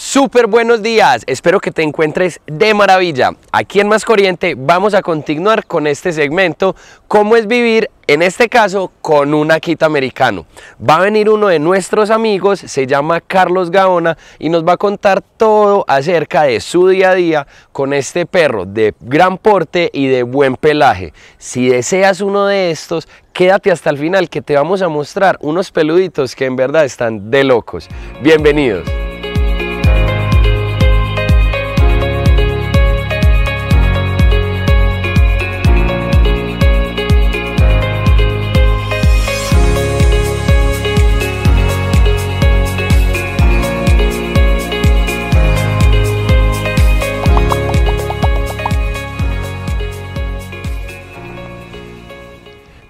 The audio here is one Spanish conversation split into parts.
Súper buenos días, espero que te encuentres de maravilla. Aquí en Más Corriente vamos a continuar con este segmento, cómo es vivir, en este caso, con un Akita americano. Va a venir uno de nuestros amigos, se llama Carlos Gaona, y nos va a contar todo acerca de su día a día con este perro de gran porte y de buen pelaje. Si deseas uno de estos, quédate hasta el final que te vamos a mostrar unos peluditos que en verdad están de locos. Bienvenidos.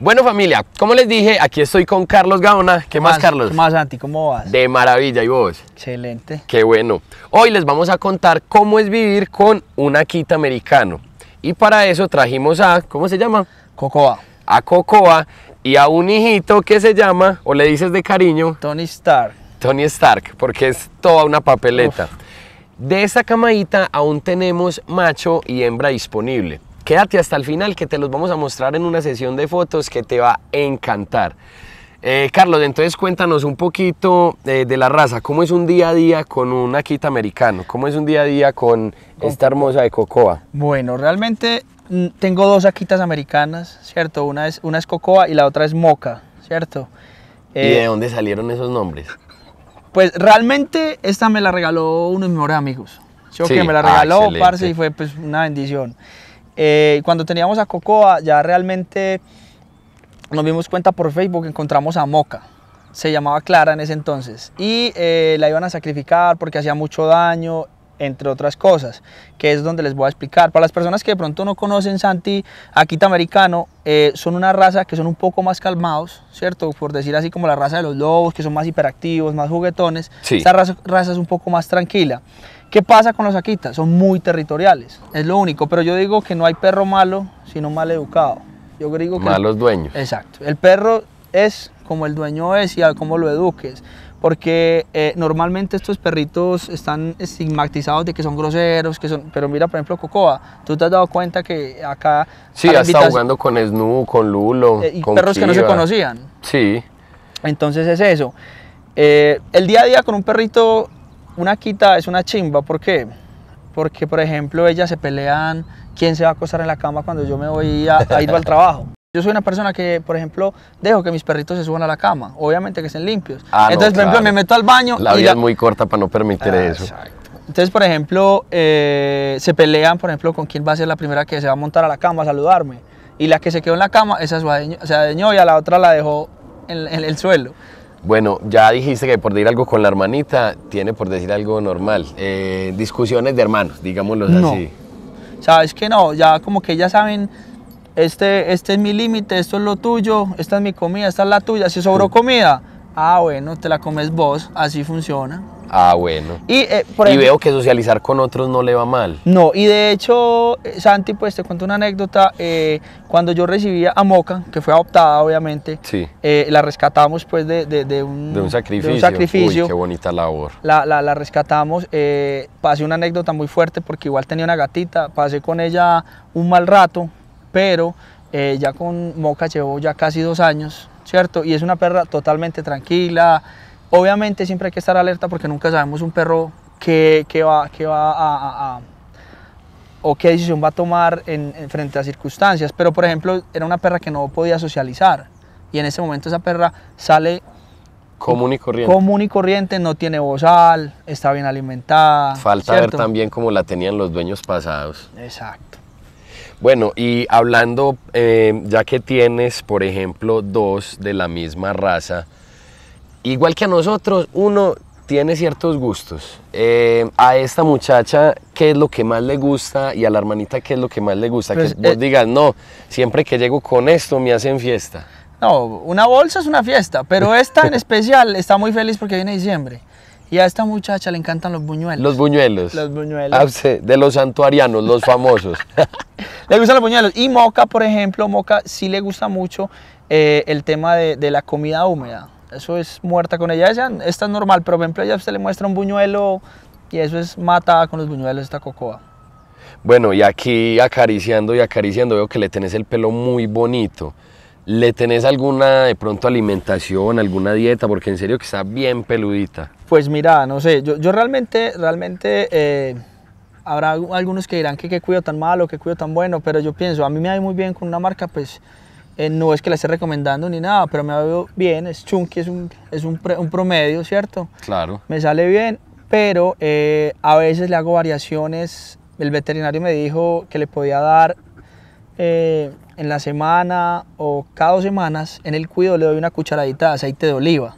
Bueno familia, como les dije, aquí estoy con Carlos Gaona. ¿Qué, más, Carlos? más Santi? ¿Cómo vas? De maravilla, ¿y vos? Excelente. Qué bueno. Hoy les vamos a contar cómo es vivir con un Akita americano. Y para eso trajimos a, ¿cómo se llama? Cocoa. A Cocoa y a un hijito que se llama, o le dices de cariño. Tony Stark. Tony Stark, porque es toda una papeleta. De esta camadita aún tenemos macho y hembra disponible. Quédate hasta el final que te los vamos a mostrar en una sesión de fotos que te va a encantar. Eh, Carlos, entonces cuéntanos un poquito eh, de la raza. ¿Cómo es un día a día con un Akita americano? ¿Cómo es un día a día con esta hermosa de Cocoa? Bueno, realmente mm, tengo dos Akitas americanas, ¿cierto? Una es, una es Cocoa y la otra es Moca, ¿cierto? ¿Y de eh, dónde salieron esos nombres? Pues realmente esta me la regaló uno de mis mejores amigos. Yo que me la regaló, ah, y fue pues una bendición. Eh, cuando teníamos a Cocoa, ya realmente nos dimos cuenta por Facebook, encontramos a Moca. Se llamaba Clara en ese entonces. Y eh, la iban a sacrificar porque hacía mucho daño, entre otras cosas, que es donde les voy a explicar. Para las personas que de pronto no conocen Santi, Akita americano, eh, son una raza que son un poco más calmados, ¿cierto? Por decir así como la raza de los lobos, que son más hiperactivos, más juguetones. Esta raza es un poco más tranquila. ¿Qué pasa con los saquitas? Son muy territoriales, es lo único, pero yo digo que no hay perro malo, sino mal educado. Yo que Malos dueños. Exacto. El perro es como el dueño es y a cómo lo eduques. Porque eh, normalmente estos perritos están estigmatizados de que son groseros, que son, pero mira, por ejemplo, Cocoa, tú te has dado cuenta que acá... Sí, ha estado jugando con Snu, con Lulo. Eh, y con perros que no se conocían. Sí. Entonces es eso. Eh, el día a día con un perrito una quita es una chimba, ¿por qué? Porque, por ejemplo, ellas se pelean quién se va a acostar en la cama cuando yo me voy a, ir al trabajo. Yo soy una persona que, por ejemplo, dejo que mis perritos se suban a la cama, obviamente que estén limpios. Ah, Entonces, por ejemplo, me meto al baño. La vida es muy corta para no permitir ah, eso. Exacto. Entonces, por ejemplo, eh, se pelean, por ejemplo, con quién va a ser la primera que se va a montar a la cama a saludarme. Y la que se quedó en la cama, esa se adeñó y a la otra la dejó en el suelo. Bueno, ya dijiste que por decir algo con la hermanita tiene por decir algo normal. Eh, discusiones de hermanos, digámoslo así. Sabes que no, ya como que ya saben, este, este es mi límite, esto es lo tuyo, esta es mi comida, esta es la tuya. Si sobró comida, ah, bueno, te la comes vos, así funciona. Ah, bueno. Y, eh, veo que socializar con otros no le va mal. No, y de hecho, eh, Santi, pues te cuento una anécdota. Eh, cuando yo recibía a Moca, que fue adoptada, obviamente, la rescatamos pues de, un, de un, sacrificio. sacrificio. Uy, qué bonita labor. La, la rescatamos. pasé una anécdota muy fuerte porque igual tenía una gatita. Pasé con ella un mal rato, pero ya con Moca llevo ya casi dos años, ¿cierto? Y es una perra totalmente tranquila Obviamente siempre hay que estar alerta porque nunca sabemos un perro qué, va, va a, o qué decisión va a tomar en, frente a circunstancias. Pero por ejemplo, era una perra que no podía socializar y en ese momento esa perra sale común y corriente. Común y corriente, no tiene bozal, está bien alimentada. Falta ver también cómo la tenían los dueños pasados. Exacto. Bueno, y hablando, eh, ya que tienes, por ejemplo, dos de la misma raza, Igual que a nosotros, uno tiene ciertos gustos. Eh, a esta muchacha, ¿qué es lo que más le gusta? Y a la hermanita, ¿qué es lo que más le gusta? que pues, vos eh, digas, no, siempre que llego con esto me hacen fiesta. No, una bolsa es una fiesta, pero esta en especial está muy feliz porque viene diciembre. Y a esta muchacha le encantan los buñuelos. Los buñuelos. Los buñuelos. Ah, de los santuarianos, los famosos. le gustan los buñuelos. Y Moca, por ejemplo, Moca sí le gusta mucho eh, el tema de la comida húmeda eso es muerta con ella. esa esta es normal, pero por ejemplo, ella usted le muestra un buñuelo y eso es matada con los buñuelos esta cocoa. Bueno, y aquí acariciando y acariciando, veo que le tenés el pelo muy bonito. ¿Le tenés alguna de pronto alimentación, alguna dieta? Porque en serio que está bien peludita. Pues mira, no sé, yo, yo realmente, realmente eh, habrá algunos que dirán que qué cuido tan malo, que cuido tan bueno, pero yo pienso, a mí me va muy bien con una marca, pues eh, no es que la esté recomendando ni nada, pero me ha ido bien, es chunky, es un, es un, promedio, ¿cierto? Claro. Me sale bien, pero eh, a veces le hago variaciones. El veterinario me dijo que le podía dar eh, en la semana o cada dos semanas en el cuido le doy una cucharadita de aceite de oliva.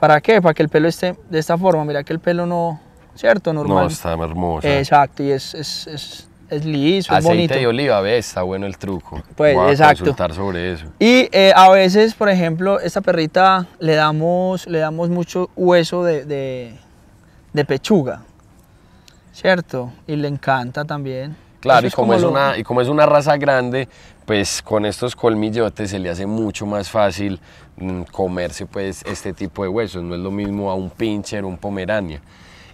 ¿Para qué? Para que el pelo esté de esta forma. Mira que el pelo no, ¿cierto? Normal. No, está hermoso. Exacto, y es es liso, es bonito. Aceite de oliva, ve, está bueno el truco. Pues, Voy a consultar sobre eso. Y eh, a veces, por ejemplo, esta perrita le damos, le damos mucho hueso de, de, pechuga, ¿cierto? Y le encanta también. Claro, y como, es una, y como es una raza grande, pues con estos colmillotes se le hace mucho más fácil mm, comerse pues este tipo de huesos. No es lo mismo a un pincher, un pomerania.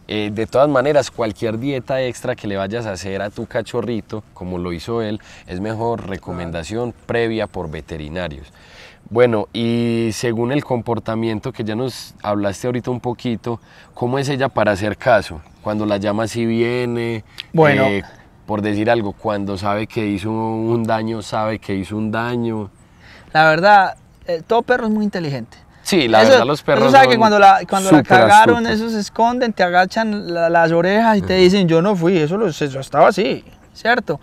Eh, de todas maneras, cualquier dieta extra que le vayas a hacer a tu cachorrito, como lo hizo él, es mejor recomendación previa por veterinarios. Bueno, y según el comportamiento que ya nos hablaste ahorita un poquito, ¿cómo es ella para hacer caso? Cuando la llama si viene, bueno, eh, por decir algo, cuando sabe que hizo un daño, sabe que hizo un daño. La verdad, eh, todo perro es muy inteligente. Sí, la de los perros. Tú sabes que cuando la, cuando la cagaron, esos se esconden, te agachan las orejas y te dicen, yo no fui, eso, lo, eso estaba así, ¿cierto?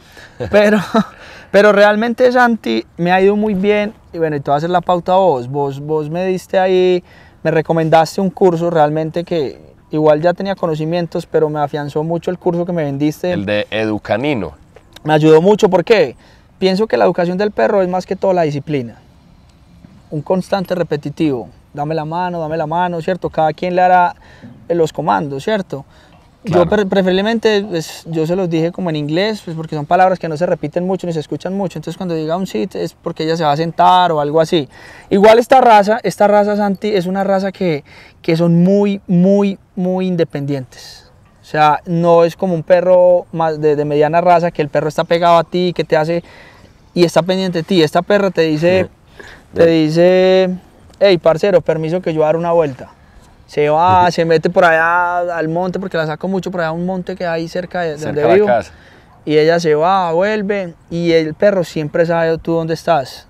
Pero, pero realmente, Santi, me ha ido muy bien. Y bueno, y te a hacer la pauta a vos. Vos, vos me diste ahí, me recomendaste un curso realmente que igual ya tenía conocimientos, pero me afianzó mucho el curso que me vendiste. El de Educanino. Me ayudó mucho, ¿por qué? Pienso que la educación del perro es más que toda la disciplina un constante repetitivo, dame la mano, dame la mano, ¿cierto? Cada quien le hará eh, los comandos, ¿cierto? Yo preferiblemente, pues, yo se los dije como en inglés, pues porque son palabras que no se repiten mucho ni se escuchan mucho. Entonces cuando diga un sit es porque ella se va a sentar o algo así. Igual esta raza, esta raza Santi es una raza que, son muy, muy, muy independientes. O sea, no es como un perro más de, mediana raza que el perro está pegado a ti, que te hace y está pendiente de ti. Esta perra te dice... Te dice, hey, parcero, permiso que yo dar una vuelta. Se va, se mete por allá al monte, porque la saco mucho por allá, un monte que hay cerca de donde vivo. Y ella se va, vuelve, y el perro siempre sabe tú dónde estás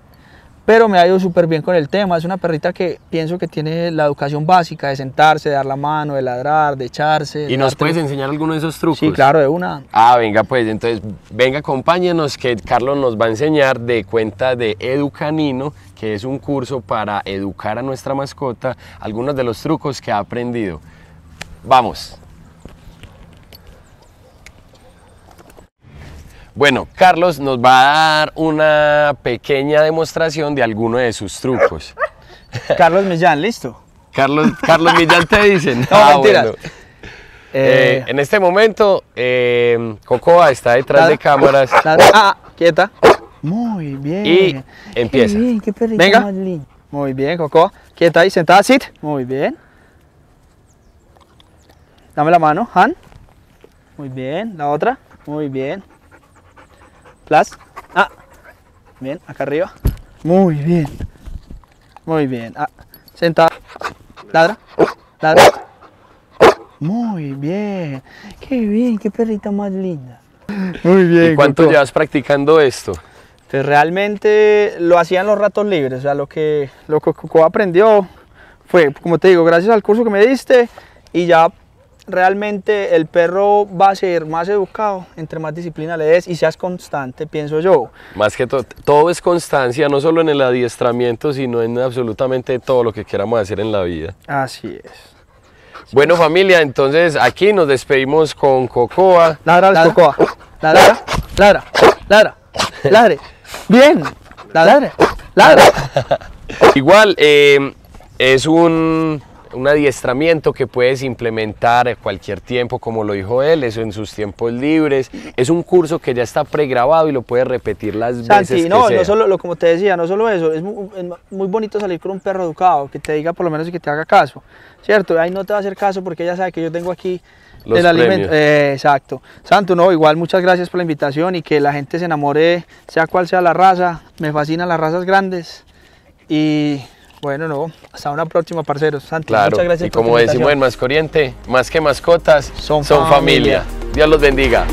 pero me ha ido súper bien con el tema. Es una perrita que pienso que tiene la educación básica de sentarse, de dar la mano, de ladrar, de echarse. ¿Y nos puedes enseñar algunos de esos trucos? Sí, claro, de una. Ah, venga, pues entonces, venga, acompáñenos que Carlos nos va a enseñar de cuenta de Educanino, que es un curso para educar a nuestra mascota, algunos de los trucos que ha aprendido. Vamos. Bueno, Carlos nos va a dar una pequeña demostración de alguno de sus trucos. Carlos Millán, listo. Carlos, Carlos Millán te dicen. No, ah, eh, eh, en este momento, em, Cocoa está detrás de cámaras. ah, quieta. Muy bien. Y empieza. bien, Venga. Muy bien, Cocoa. Quieta ahí, sentada, sit. Muy bien. Dame la mano, Han. Muy bien. La otra. Muy bien. Plus. Ah. Bien, acá arriba. Muy bien. Muy bien. Ah. Sentado. Ladra. Ladra. Muy bien. Qué bien, qué perrita más linda. Muy bien. ¿Y cuánto llevas practicando esto? Pues realmente lo hacían los ratos libres. O sea, lo que, lo que Coco aprendió fue, como te digo, gracias al curso que me diste y ya realmente el perro va a ser más educado entre más disciplina le des y seas constante, pienso yo. Más que todo, todo es constancia, no solo en el adiestramiento, sino en absolutamente todo lo que queramos hacer en la vida. Así es. Bueno familia, entonces aquí nos despedimos con Cocoa. Ladra, ladra. Cocoa. Ladra, ladra, ladra, Bien, lara ladra. Igual eh, es un un adiestramiento que puedes implementar a cualquier tiempo, como lo dijo él, eso en sus tiempos libres. Es un curso que ya está pregrabado y lo puedes repetir las veces. Que no, no solo, lo, como te decía, no solo eso, es muy, bonito salir con un perro educado, que te diga por lo menos y que te haga caso, ¿cierto? Ahí no te va a hacer caso porque ya sabe que yo tengo aquí el alimento. Eh, exacto. Santo, no, igual muchas gracias por la invitación y que la gente se enamore, sea cual sea la raza. Me fascinan las razas grandes y bueno, no, hasta una próxima, parceros. Santi, muchas gracias. Y como decimos en Más Corriente, más que mascotas, son, familia. Dios los bendiga.